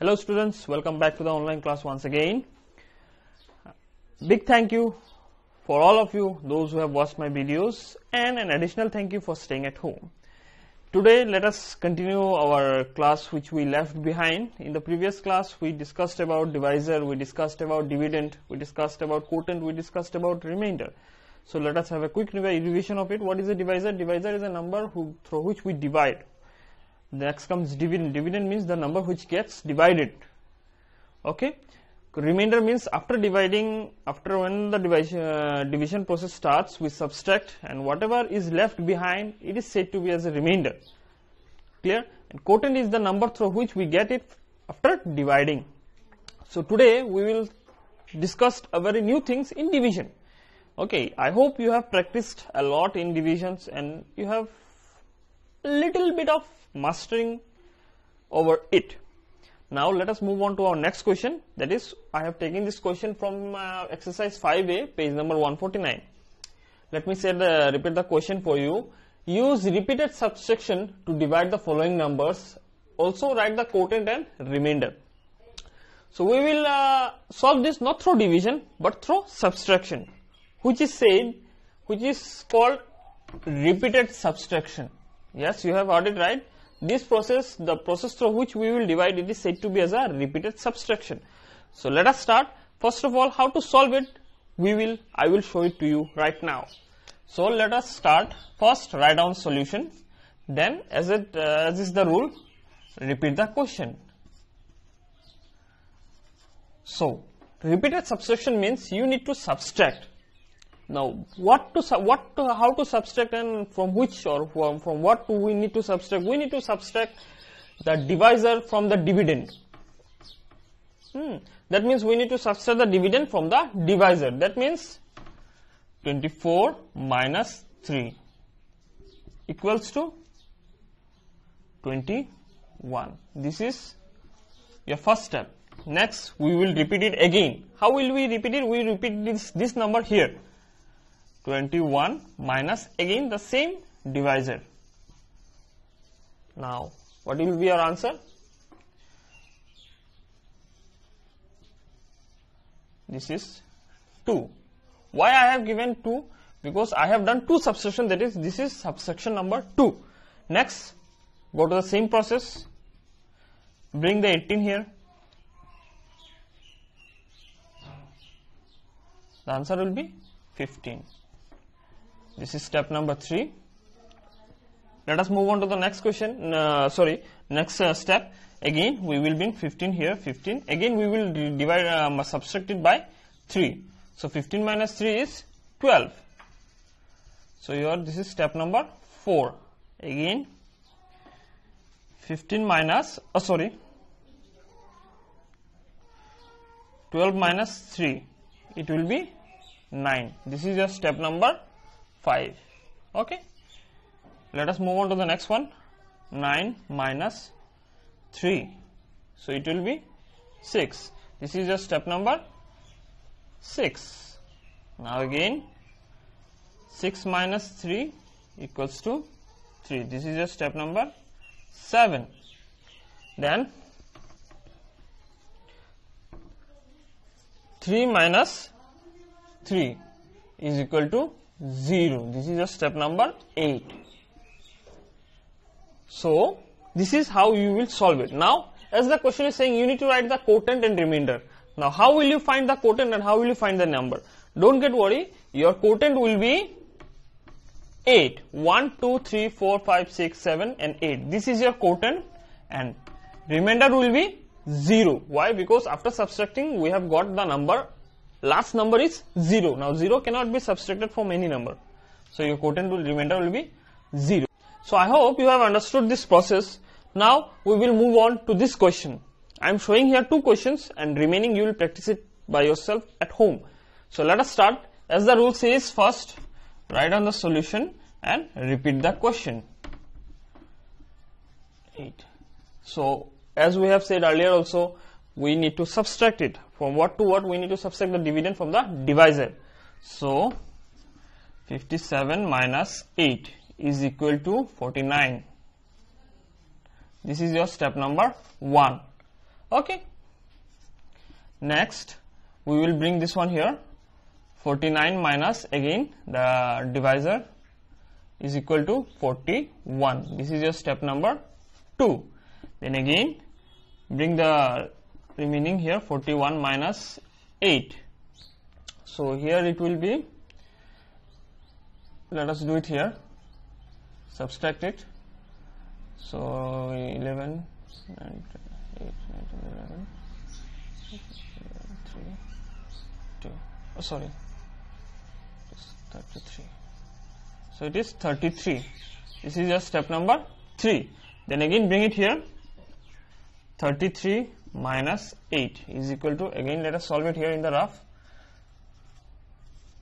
hello students welcome back to the online class once again big thank you for all of you those who have watched my videos and an additional thank you for staying at home today let us continue our class which we left behind in the previous class we discussed about divisor we discussed about dividend we discussed about quotient we discussed about remainder so let us have a quick revision of it what is a divisor divisor is a number who, through which we divide next comes dividend dividend means the number which gets divided okay remainder means after dividing after when the division, uh, division process starts we subtract and whatever is left behind it is said to be as a remainder clear and quotient is the number through which we get it after dividing so today we will discuss a very new things in division okay i hope you have practiced a lot in divisions and you have little bit of mastering over it. Now let us move on to our next question. That is, I have taken this question from uh, exercise 5a, page number 149. Let me say the, repeat the question for you. Use repeated subtraction to divide the following numbers. Also write the quotient and remainder. So we will uh, solve this not through division but through subtraction, which is said, which is called repeated subtraction. Yes, you have heard it right. This process, the process through which we will divide it is said to be as a repeated subtraction. So, let us start. First of all, how to solve it? We will, I will show it to you right now. So, let us start. First, write down solution. Then, as it, uh, as is the rule, repeat the question. So, repeated subtraction means you need to subtract now, what to what to, how to subtract and from which or from, from what we need to subtract? We need to subtract the divisor from the dividend. Hmm. That means we need to subtract the dividend from the divisor. That means 24 minus 3 equals to 21. This is your first step. Next, we will repeat it again. How will we repeat it? We repeat this, this number here. 21 minus again the same divisor. Now, what will be our answer? This is 2. Why I have given 2? Because I have done 2 subtraction that is this is subtraction number 2. Next, go to the same process, bring the 18 here. The answer will be 15. This is step number 3. Let us move on to the next question, uh, sorry, next uh, step. Again, we will bring 15 here, 15. Again, we will divide, um, subtract it by 3. So, 15 minus 3 is 12. So, here this is step number 4. Again, 15 minus, oh, sorry, 12 minus 3 it will be 9 this is your step number 5 okay let us move on to the next one 9 minus 3 so it will be 6 this is your step number 6 now again 6 minus 3 equals to 3 this is your step number 7 then 3 minus 3 is equal to 0 this is your step number 8 so this is how you will solve it now as the question is saying you need to write the quotient and remainder now how will you find the quotient and how will you find the number don't get worried your quotient will be 8 1 2 3 4 5 6 7 and 8 this is your quotient and remainder will be 0 why because after subtracting we have got the number last number is 0 now 0 cannot be subtracted from any number so your quotient will remainder will be 0 so i hope you have understood this process now we will move on to this question i am showing here two questions and remaining you will practice it by yourself at home so let us start as the rule says first write down the solution and repeat the question 8 so as we have said earlier also we need to subtract it from what to what we need to subtract the dividend from the divisor so 57 minus 8 is equal to 49 this is your step number 1 okay next we will bring this one here 49 minus again the divisor is equal to 41 this is your step number 2 then again bring the remaining here 41 minus 8 so here it will be let us do it here subtract it so 11 9, 8 9 11 3 2 oh, sorry 33 so it is 33 this is just step number 3 then again bring it here 33 minus 8 is equal to again let us solve it here in the rough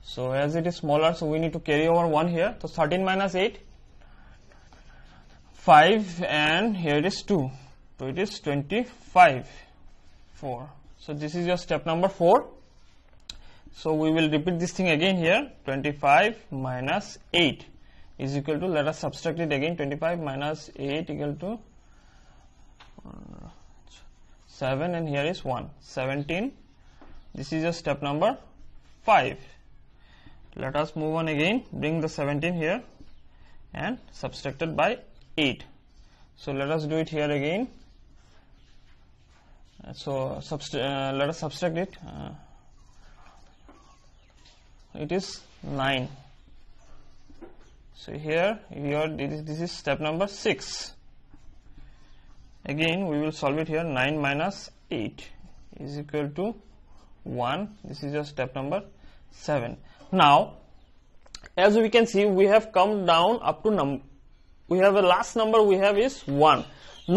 so as it is smaller so we need to carry over 1 here so 13 minus 8 5 and here it is 2 so it is 25 4 so this is your step number 4 so we will repeat this thing again here 25 minus 8 is equal to let us subtract it again 25 minus 8 equal to uh, 7 and here is 1 17 this is your step number 5 let us move on again bring the 17 here and subtract it by 8 so let us do it here again uh, so uh, let us subtract it uh, it is 9 so here you are this is step number 6 again we will solve it here 9 minus 8 is equal to 1 this is your step number 7 now as we can see we have come down up to num we have a last number we have is 1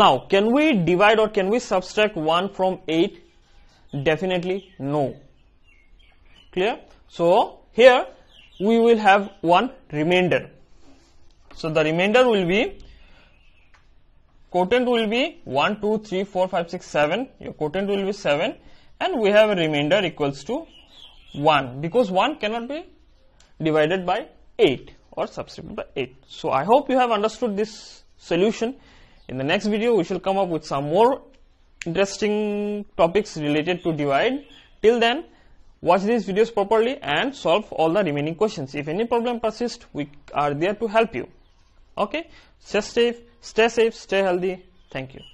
now can we divide or can we subtract 1 from 8 definitely no clear so here we will have one remainder so the remainder will be quotient will be 1, 2, 3, 4, 5, 6, 7. Your quotient will be 7 and we have a remainder equals to 1 because 1 cannot be divided by 8 or substituted by 8. So, I hope you have understood this solution. In the next video, we shall come up with some more interesting topics related to divide. Till then, watch these videos properly and solve all the remaining questions. If any problem persists, we are there to help you. Okay, stay safe, stay safe, stay healthy. Thank you.